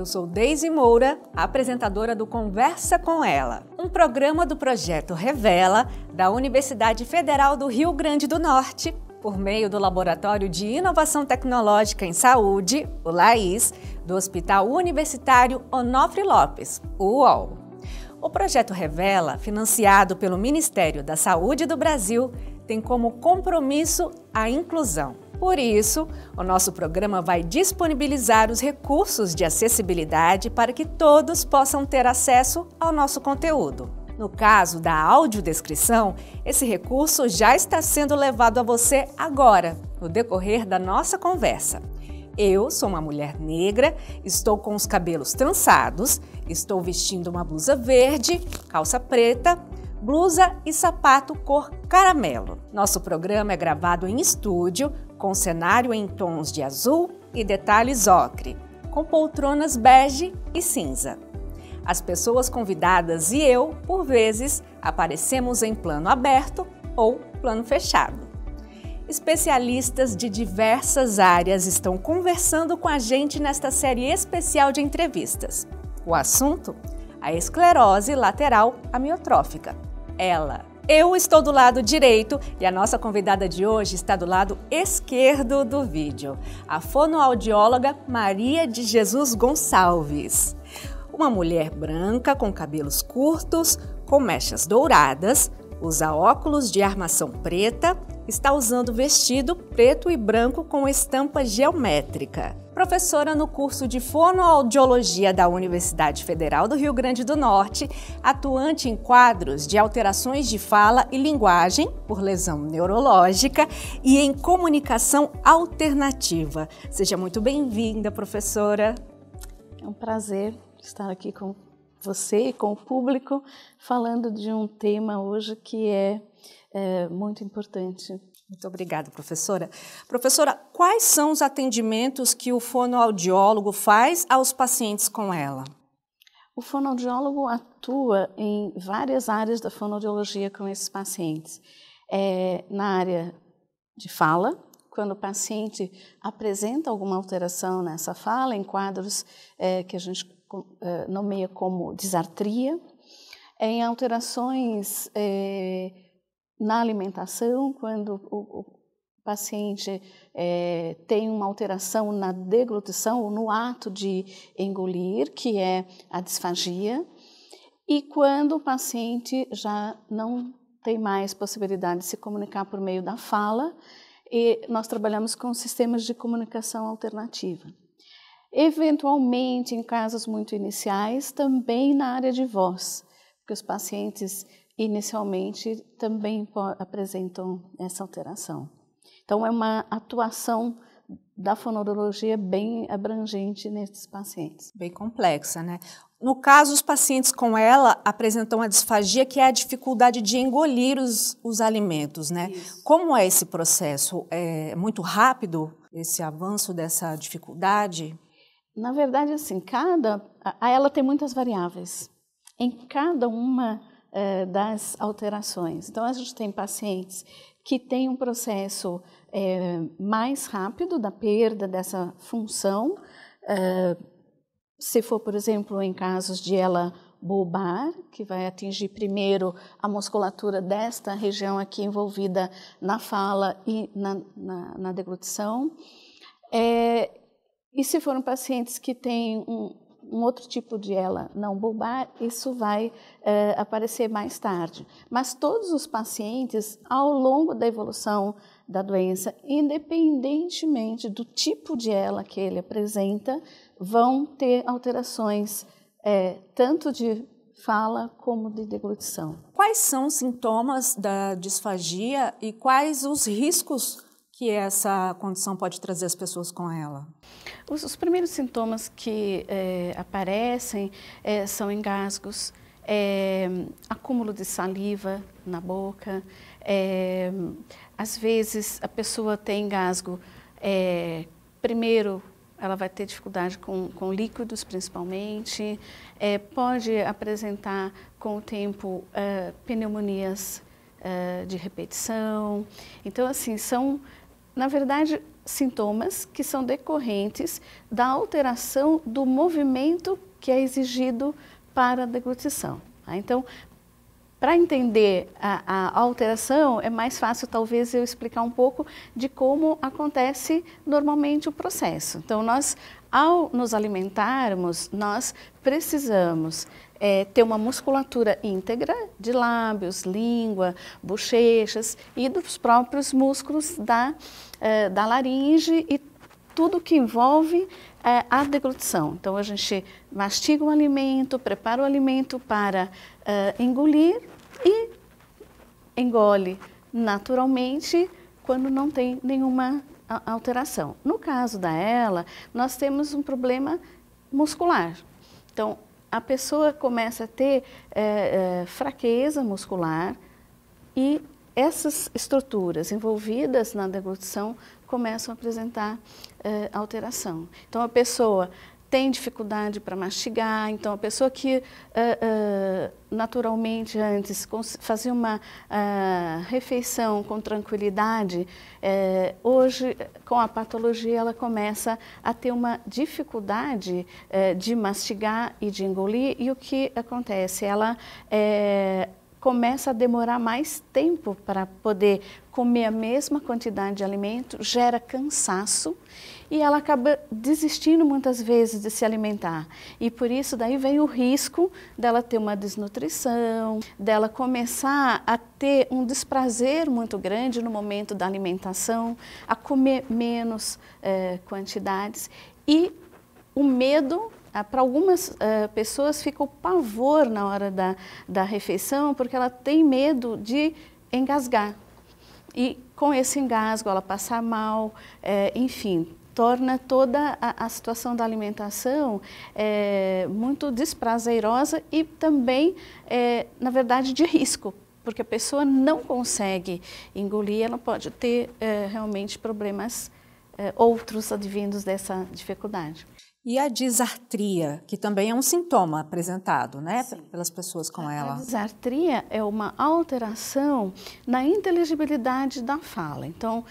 Eu sou Deise Moura, apresentadora do Conversa com Ela, um programa do projeto Revela da Universidade Federal do Rio Grande do Norte, por meio do Laboratório de Inovação Tecnológica em Saúde, o LAIS, do Hospital Universitário Onofre Lopes, UOL. O projeto Revela, financiado pelo Ministério da Saúde do Brasil, tem como compromisso a inclusão. Por isso, o nosso programa vai disponibilizar os recursos de acessibilidade para que todos possam ter acesso ao nosso conteúdo. No caso da audiodescrição, esse recurso já está sendo levado a você agora, no decorrer da nossa conversa. Eu sou uma mulher negra, estou com os cabelos trançados, estou vestindo uma blusa verde, calça preta, blusa e sapato cor caramelo. Nosso programa é gravado em estúdio com cenário em tons de azul e detalhes ocre, com poltronas bege e cinza. As pessoas convidadas e eu, por vezes, aparecemos em plano aberto ou plano fechado. Especialistas de diversas áreas estão conversando com a gente nesta série especial de entrevistas. O assunto? A esclerose lateral amiotrófica. Ela, eu estou do lado direito e a nossa convidada de hoje está do lado esquerdo do vídeo, a fonoaudióloga Maria de Jesus Gonçalves. Uma mulher branca com cabelos curtos, com mechas douradas, usa óculos de armação preta, está usando vestido preto e branco com estampa geométrica professora no curso de Fonoaudiologia da Universidade Federal do Rio Grande do Norte, atuante em quadros de alterações de fala e linguagem por lesão neurológica e em comunicação alternativa. Seja muito bem-vinda, professora. É um prazer estar aqui com você, e com o público, falando de um tema hoje que é, é muito importante muito obrigada, professora. Professora, quais são os atendimentos que o fonoaudiólogo faz aos pacientes com ela? O fonoaudiólogo atua em várias áreas da fonoaudiologia com esses pacientes. É, na área de fala, quando o paciente apresenta alguma alteração nessa fala, em quadros é, que a gente é, nomeia como disartria, em alterações é, na alimentação, quando o, o paciente é, tem uma alteração na deglutição ou no ato de engolir, que é a disfagia, e quando o paciente já não tem mais possibilidade de se comunicar por meio da fala, e nós trabalhamos com sistemas de comunicação alternativa. Eventualmente, em casos muito iniciais, também na área de voz, porque os pacientes inicialmente também apresentam essa alteração. Então, é uma atuação da fonoaudiologia bem abrangente nesses pacientes. Bem complexa, né? No caso, os pacientes com ela apresentam a disfagia, que é a dificuldade de engolir os, os alimentos, né? Isso. Como é esse processo? É muito rápido esse avanço dessa dificuldade? Na verdade, assim, cada. a Ela tem muitas variáveis. Em cada uma eh, das alterações. Então, a gente tem pacientes que têm um processo eh, mais rápido da perda dessa função, eh, se for, por exemplo, em casos de ela bulbar, que vai atingir primeiro a musculatura desta região aqui envolvida na fala e na, na, na deglutição. É, e se foram pacientes que têm um, um outro tipo de ela não bulbar, isso vai eh, aparecer mais tarde. Mas todos os pacientes, ao longo da evolução da doença, independentemente do tipo de ela que ele apresenta, vão ter alterações é, tanto de fala como de deglutição. Quais são os sintomas da disfagia e quais os riscos que essa condição pode trazer as pessoas com ela? Os, os primeiros sintomas que é, aparecem é, são engasgos, é, acúmulo de saliva na boca, às vezes a pessoa tem engasgo, primeiro ela vai ter dificuldade com, com líquidos principalmente, pode apresentar com o tempo pneumonias de repetição. Então, assim, são na verdade, sintomas que são decorrentes da alteração do movimento que é exigido para a deglutição. Tá? Então, para entender a, a, alteração, é mais fácil talvez eu explicar um pouco de como acontece normalmente o processo. Então, nós, ao nos alimentarmos, nós precisamos é, ter uma musculatura íntegra de lábios, língua, bochechas e dos próprios músculos da, é, da laringe e tudo que envolve é, a deglutição. Então, a gente mastiga o alimento, prepara o alimento para é, engolir e engole naturalmente quando não tem nenhuma alteração. No caso da ela, nós temos um problema muscular. Então, a pessoa começa a ter é, é, fraqueza muscular e essas estruturas envolvidas na deglutição começam a apresentar eh, alteração. Então, a pessoa tem dificuldade para mastigar. Então, a pessoa que uh, uh, naturalmente antes fazia uma uh, refeição com tranquilidade, hoje, com a patologia, ela começa a ter uma dificuldade de mastigar e de engolir. E o que acontece? Ela começa a demorar mais tempo para poder comer a mesma quantidade de alimento, gera cansaço e ela acaba desistindo muitas vezes de se alimentar. E por isso daí vem o risco dela ter uma desnutrição, dela começar a ter um desprazer muito grande no momento da alimentação, a comer menos eh, quantidades e o medo ah, para algumas uh, pessoas fica o pavor na hora da, da refeição, porque ela tem medo de engasgar. E com esse engasgo, ela passar mal, eh, enfim, torna toda a, a situação da alimentação é, muito desprazerosa e também, é, na verdade, de risco, porque a pessoa não consegue engolir, ela pode ter é, realmente problemas é, outros advindos dessa dificuldade. E a disartria, que também é um sintoma apresentado né, pelas pessoas com a ela. A disartria é uma alteração na inteligibilidade da fala. Então,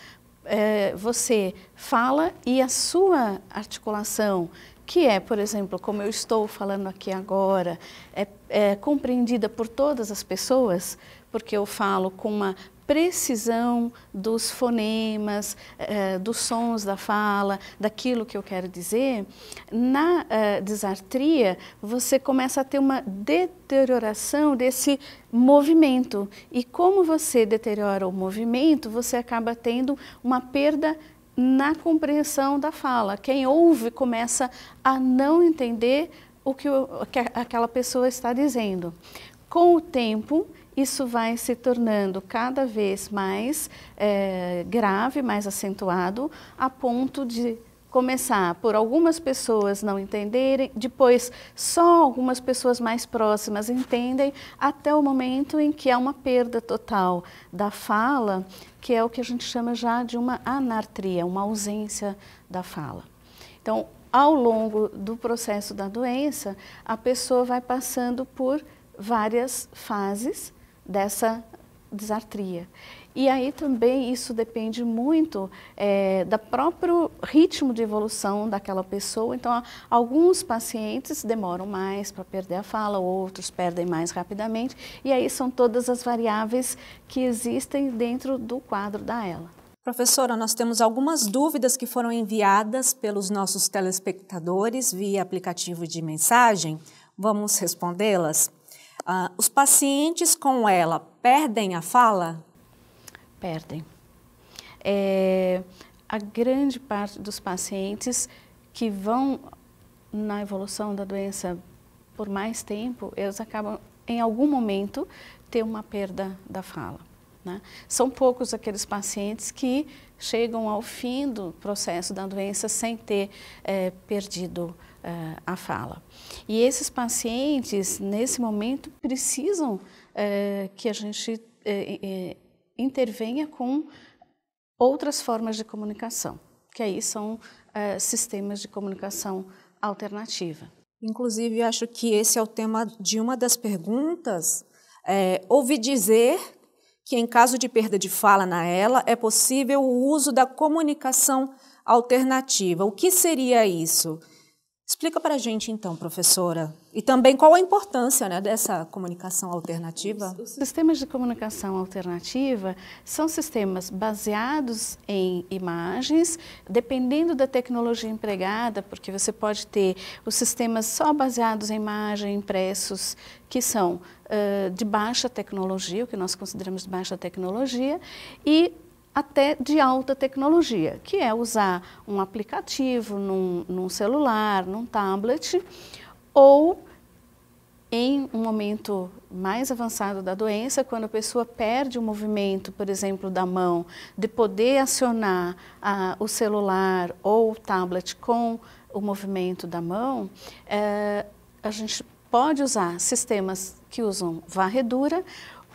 é, você fala e a sua articulação, que é, por exemplo, como eu estou falando aqui agora, é, é, compreendida por todas as pessoas, porque eu falo com uma precisão dos fonemas, eh, dos sons da fala, daquilo que eu quero dizer, na eh, desartria você começa a ter uma deterioração desse movimento. E como você deteriora o movimento, você acaba tendo uma perda na compreensão da fala. Quem ouve começa a não entender o que aquela pessoa está dizendo. Com o tempo, isso vai se tornando cada vez mais é, grave, mais acentuado, a ponto de começar por algumas pessoas não entenderem, depois só algumas pessoas mais próximas entendem, até o momento em que há uma perda total da fala, que é o que a gente chama já de uma anartria, uma ausência da fala. Então, ao longo do processo da doença, a pessoa vai passando por várias fases dessa desartria. E aí também isso depende muito é, do próprio ritmo de evolução daquela pessoa. Então, alguns pacientes demoram mais para perder a fala, outros perdem mais rapidamente. E aí são todas as variáveis que existem dentro do quadro da ELA. Professora, nós temos algumas dúvidas que foram enviadas pelos nossos telespectadores via aplicativo de mensagem. Vamos respondê-las? Ah, os pacientes com ela perdem a fala? Perdem. É, a grande parte dos pacientes que vão na evolução da doença por mais tempo, eles acabam, em algum momento, ter uma perda da fala. Né? São poucos aqueles pacientes que chegam ao fim do processo da doença sem ter é, perdido a uh, a fala. E esses pacientes, nesse momento, precisam uh, que a gente uh, intervenha com outras formas de comunicação, que aí são sistemas de comunicação alternativa. Inclusive, acho que esse é o tema de uma das perguntas. É, ouvi dizer que em caso de perda de fala na ela, é possível o uso da comunicação alternativa. O que seria isso? Explica para a gente, então, professora, e também qual a importância né, dessa comunicação alternativa? Os sistemas de comunicação alternativa são sistemas baseados em imagens, dependendo da tecnologia empregada, porque você pode ter os sistemas só baseados em imagem, impressos, que são uh, de baixa tecnologia, o que nós consideramos de baixa tecnologia, e até de alta tecnologia, que é usar um aplicativo num, num celular, num tablet, ou em um momento mais avançado da doença, quando a pessoa perde o movimento, por exemplo, da mão, de poder acionar o celular ou o tablet com o movimento da mão, eh, a gente pode usar sistemas que usam varredura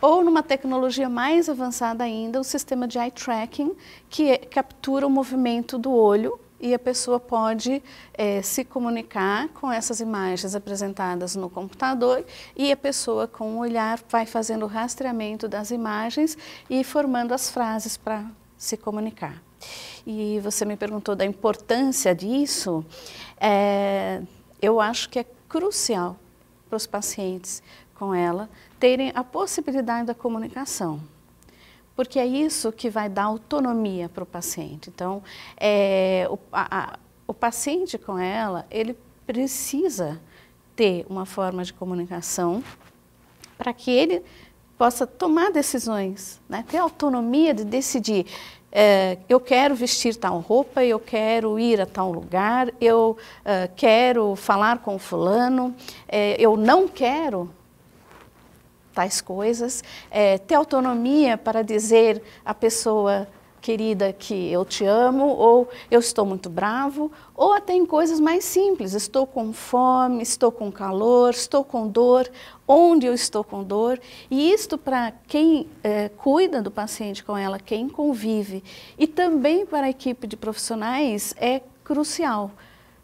ou numa tecnologia mais avançada ainda, o sistema de eye tracking, que é, captura o movimento do olho e a pessoa pode é, se comunicar com essas imagens apresentadas no computador e a pessoa com o olhar vai fazendo o rastreamento das imagens e formando as frases para se comunicar. E você me perguntou da importância disso. É, eu acho que é crucial para os pacientes, com ela terem a possibilidade da comunicação. Porque é isso que vai dar autonomia para o paciente. Então, é, o, a, o paciente com ela, ele precisa ter uma forma de comunicação para que ele possa tomar decisões, né? ter autonomia de decidir. É, eu quero vestir tal roupa, eu quero ir a tal lugar, eu é, quero falar com fulano, é, eu não quero tais coisas, é, ter autonomia para dizer à pessoa querida que eu te amo, ou eu estou muito bravo, ou até em coisas mais simples, estou com fome, estou com calor, estou com dor, onde eu estou com dor. E isto para quem é, cuida do paciente com ela, quem convive, e também para a equipe de profissionais é crucial,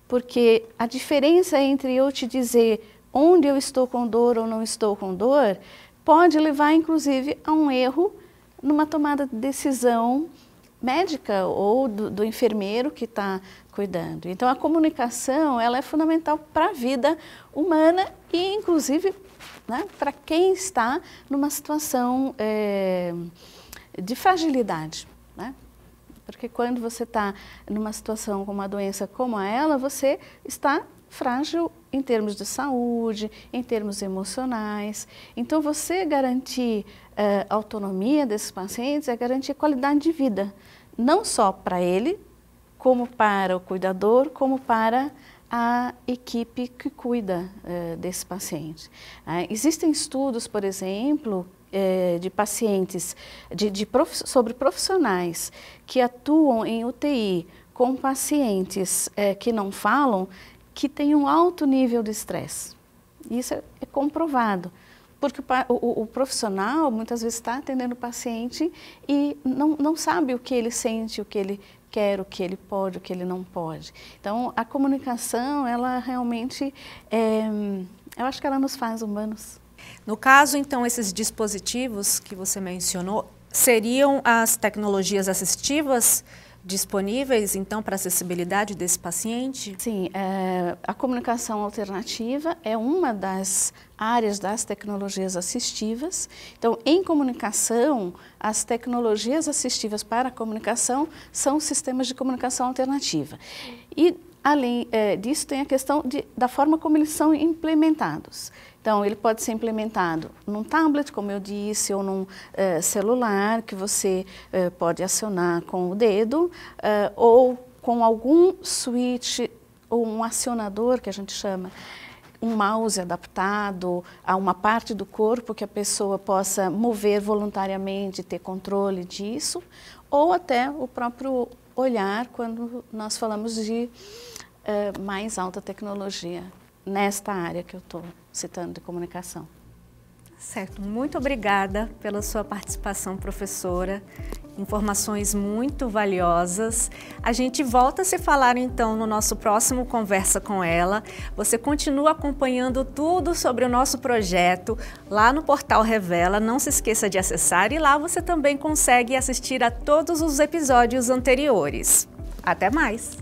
porque a diferença entre eu te dizer onde eu estou com dor ou não estou com dor, pode levar inclusive a um erro numa tomada de decisão médica ou do, do enfermeiro que está cuidando. Então a comunicação ela é fundamental para a vida humana e inclusive né, para quem está numa situação é, de fragilidade. Né? Porque quando você está numa situação com uma doença como ela, você está frágil em termos de saúde, em termos emocionais. Então, você garantir uh, autonomia desses pacientes é garantir qualidade de vida, não só para ele, como para o cuidador, como para a equipe que cuida uh, desse paciente. Uh, existem estudos, por exemplo, eh, de pacientes, de, de prof, sobre profissionais que atuam em UTI com pacientes que não falam, que tem um alto nível de estresse. Isso é, é comprovado porque o, o, o, profissional muitas vezes está atendendo o paciente e não, não sabe o que ele sente, o que ele quer, o que ele pode, o que ele não pode. Então, a comunicação, ela realmente, é, eu acho que ela nos faz humanos. No caso, então, esses dispositivos que você mencionou, seriam as tecnologias assistivas? disponíveis, então, para acessibilidade desse paciente? Sim, é, a comunicação alternativa é uma das áreas das tecnologias assistivas. Então, em comunicação, as tecnologias assistivas para a comunicação são sistemas de comunicação alternativa. E Além é, disso, tem a questão de, da forma como eles são implementados. Então, ele pode ser implementado num tablet, como eu disse, ou num é, celular que você é, pode acionar com o dedo, é, ou com algum switch ou um acionador que a gente chama um mouse adaptado a uma parte do corpo que a pessoa possa mover voluntariamente, ter controle disso, ou até o próprio olhar quando nós falamos de uh, mais alta tecnologia nesta área que eu estou citando de comunicação. Certo, muito obrigada pela sua participação, professora. Informações muito valiosas. A gente volta a se falar então no nosso próximo Conversa com ela. Você continua acompanhando tudo sobre o nosso projeto lá no portal Revela. Não se esqueça de acessar e lá você também consegue assistir a todos os episódios anteriores. Até mais!